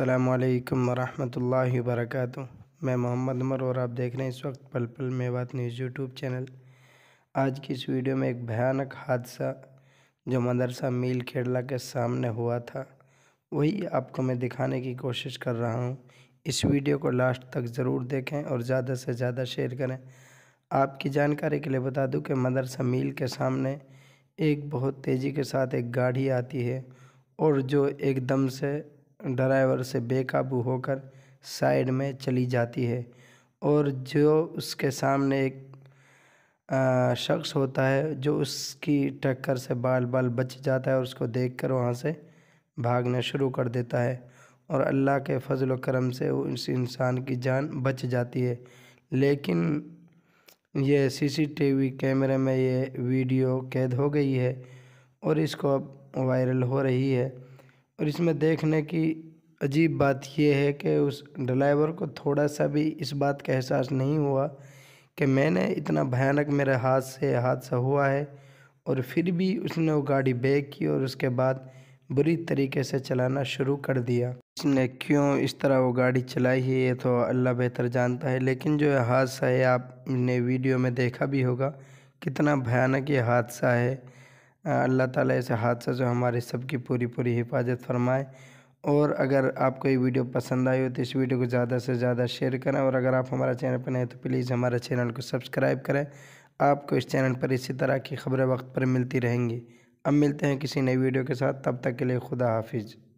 अल्लाम वरहमल वर्क मैं मोहम्मद अमर और आप देख रहे हैं इस वक्त पल पल मेवात न्यूज़ यूट्यूब चैनल आज की इस वीडियो में एक भयानक हादसा जो मदरसा मील खेड़ला के सामने हुआ था वही आपको मैं दिखाने की कोशिश कर रहा हूँ इस वीडियो को लास्ट तक ज़रूर देखें और ज़्यादा से ज़्यादा शेयर करें आपकी जानकारी के लिए बता दूँ कि मदरसा मील के सामने एक बहुत तेज़ी के साथ एक गाड़ी आती है और जो एकदम से ड्राइवर से बेकाबू होकर साइड में चली जाती है और जो उसके सामने एक शख्स होता है जो उसकी टक्कर से बाल बाल बच जाता है और उसको देखकर वहाँ से भागना शुरू कर देता है और अल्लाह के फजल करम से उस इंसान की जान बच जाती है लेकिन ये सीसीटीवी कैमरे में ये वीडियो कैद हो गई है और इसको अब वायरल हो रही है और इसमें देखने की अजीब बात यह है कि उस ड्राइवर को थोड़ा सा भी इस बात का एहसास नहीं हुआ कि मैंने इतना भयानक मेरे हाथ से हादसा हुआ है और फिर भी उसने वो गाड़ी बैक की और उसके बाद बुरी तरीके से चलाना शुरू कर दिया इसने क्यों इस तरह वो गाड़ी चलाई है ये तो अल्लाह बेहतर जानता है लेकिन जो हादसा है आपने वीडियो में देखा भी होगा कितना भयानक ये हादसा है अल्लाह ताला ऐसे हादसा जो हमारे सबकी पूरी पूरी हिफाजत फरमाए और अगर आपको ये वीडियो पसंद आई हो तो इस वीडियो को ज़्यादा से ज़्यादा शेयर करें और अगर आप हमारा चैनल पर नए तो प्लीज़ हमारे चैनल को सब्सक्राइब करें आपको इस चैनल पर इसी तरह की खबरें वक्त पर मिलती रहेंगी अब मिलते हैं किसी नई वीडियो के साथ तब तक के लिए खुदा हाफिज़